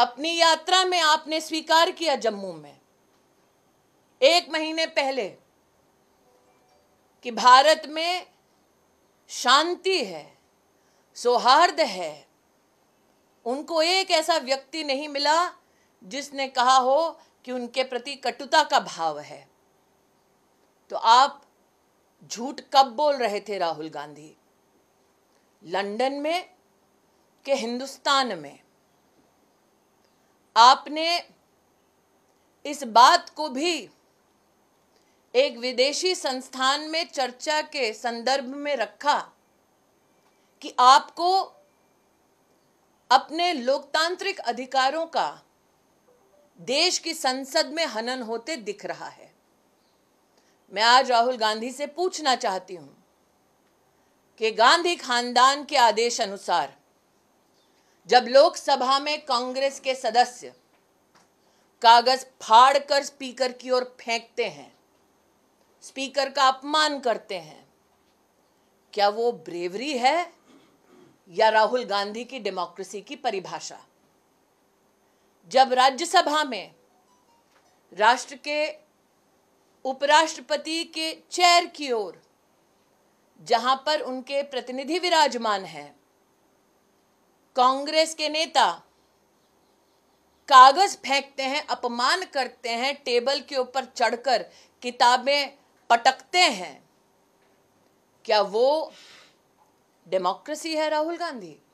अपनी यात्रा में आपने स्वीकार किया जम्मू में एक महीने पहले कि भारत में शांति है सौहार्द है उनको एक ऐसा व्यक्ति नहीं मिला जिसने कहा हो कि उनके प्रति कटुता का भाव है तो आप झूठ कब बोल रहे थे राहुल गांधी लंदन में के हिंदुस्तान में आपने इस बात को भी एक विदेशी संस्थान में चर्चा के संदर्भ में रखा कि आपको अपने लोकतांत्रिक अधिकारों का देश की संसद में हनन होते दिख रहा है मैं आज राहुल गांधी से पूछना चाहती हूं कि गांधी खानदान के आदेश अनुसार जब लोकसभा में कांग्रेस के सदस्य कागज फाड़ कर स्पीकर की ओर फेंकते हैं स्पीकर का अपमान करते हैं क्या वो ब्रेवरी है या राहुल गांधी की डेमोक्रेसी की परिभाषा जब राज्यसभा में राष्ट्र के उपराष्ट्रपति के चेयर की ओर जहां पर उनके प्रतिनिधि विराजमान हैं कांग्रेस के नेता कागज फेंकते हैं अपमान करते हैं टेबल के ऊपर चढ़कर किताबें पटकते हैं क्या वो डेमोक्रेसी है राहुल गांधी